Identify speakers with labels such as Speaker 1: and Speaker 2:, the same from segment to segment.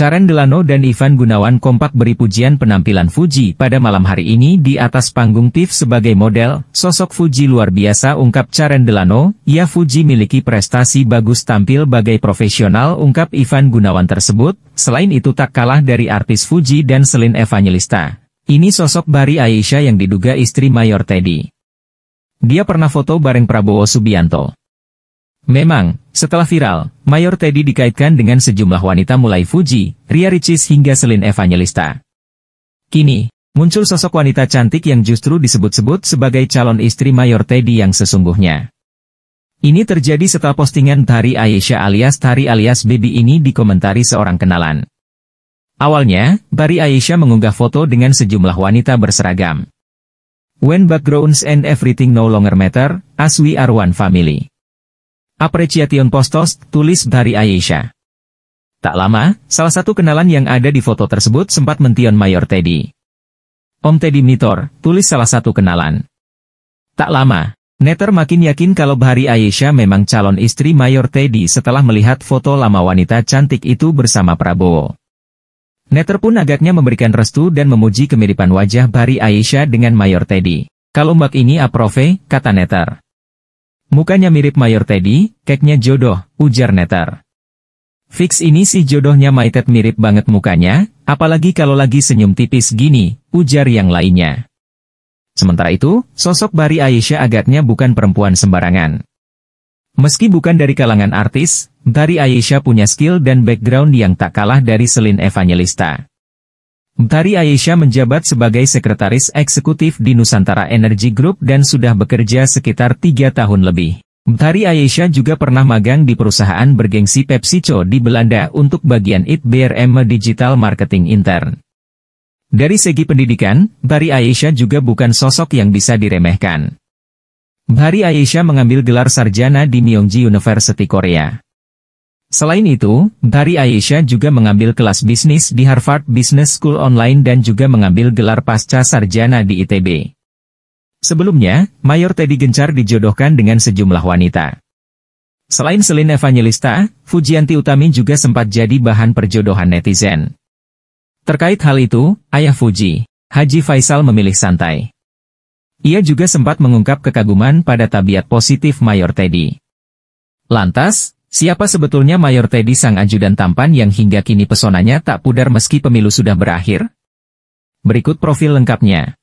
Speaker 1: Caren Delano dan Ivan Gunawan kompak beri pujian penampilan Fuji pada malam hari ini di atas panggung TIFF sebagai model, sosok Fuji luar biasa ungkap Caren Delano, ya Fuji miliki prestasi bagus tampil bagai profesional ungkap Ivan Gunawan tersebut, selain itu tak kalah dari artis Fuji dan Selin Evangelista. Ini sosok Bari Aisyah yang diduga istri Mayor Teddy. Dia pernah foto bareng Prabowo Subianto. Memang, setelah viral, Mayor Teddy dikaitkan dengan sejumlah wanita mulai Fuji, Ria Ricis hingga Selin Evangelista. Kini, muncul sosok wanita cantik yang justru disebut-sebut sebagai calon istri Mayor Teddy yang sesungguhnya. Ini terjadi setelah postingan Tari Aisyah alias Tari alias Baby ini dikomentari seorang kenalan. Awalnya, Tari Aisyah mengunggah foto dengan sejumlah wanita berseragam. When backgrounds and everything no longer matter, as we are one family post Postos, tulis dari Aisyah. Tak lama, salah satu kenalan yang ada di foto tersebut sempat mention Mayor Teddy. Om Teddy Mitor, tulis salah satu kenalan. Tak lama, Netter makin yakin kalau Bahari Aisyah memang calon istri Mayor Teddy setelah melihat foto lama wanita cantik itu bersama Prabowo. Netter pun agaknya memberikan restu dan memuji kemiripan wajah Bahari Aisyah dengan Mayor Teddy. Kalau mbak ini aprove, kata Netter. Mukanya mirip Mayor Teddy, keknya jodoh, ujar Netter. Fix ini si jodohnya Maitet mirip banget mukanya, apalagi kalau lagi senyum tipis gini, ujar yang lainnya. Sementara itu, sosok Bari Aisyah agaknya bukan perempuan sembarangan. Meski bukan dari kalangan artis, Bari Aisyah punya skill dan background yang tak kalah dari Selin Evangelista. Tari Aisyah menjabat sebagai sekretaris eksekutif di Nusantara Energy Group dan sudah bekerja sekitar tiga tahun lebih. Tari Aisyah juga pernah magang di perusahaan bergengsi PepsiCo di Belanda untuk bagian IT BRM Digital Marketing Intern. Dari segi pendidikan, Tari Aisyah juga bukan sosok yang bisa diremehkan. Tari Aisyah mengambil gelar sarjana di Myeongji University Korea. Selain itu, dari Aisyah juga mengambil kelas bisnis di Harvard Business School Online dan juga mengambil gelar pasca sarjana di ITB. Sebelumnya, Mayor Teddy Gencar dijodohkan dengan sejumlah wanita. Selain Selin Evangelista, Fujianti Utami juga sempat jadi bahan perjodohan netizen. Terkait hal itu, ayah Fuji, Haji Faisal memilih santai. Ia juga sempat mengungkap kekaguman pada tabiat positif Mayor Teddy. Lantas, Siapa sebetulnya Mayor Teddy sang ajudan tampan yang hingga kini pesonanya tak pudar meski pemilu sudah berakhir? Berikut profil lengkapnya.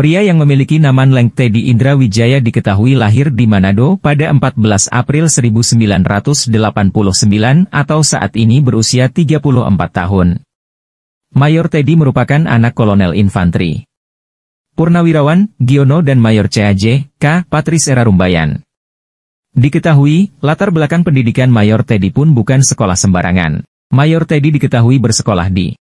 Speaker 1: Pria yang memiliki nama Leng Teddy Indra Wijaya diketahui lahir di Manado pada 14 April 1989 atau saat ini berusia 34 tahun. Mayor Teddy merupakan anak Kolonel Infanteri. Purnawirawan, Giono dan Mayor CAJ, K. Patris Era Rumbayan. Diketahui, latar belakang pendidikan Mayor Teddy pun bukan sekolah sembarangan. Mayor Teddy diketahui bersekolah di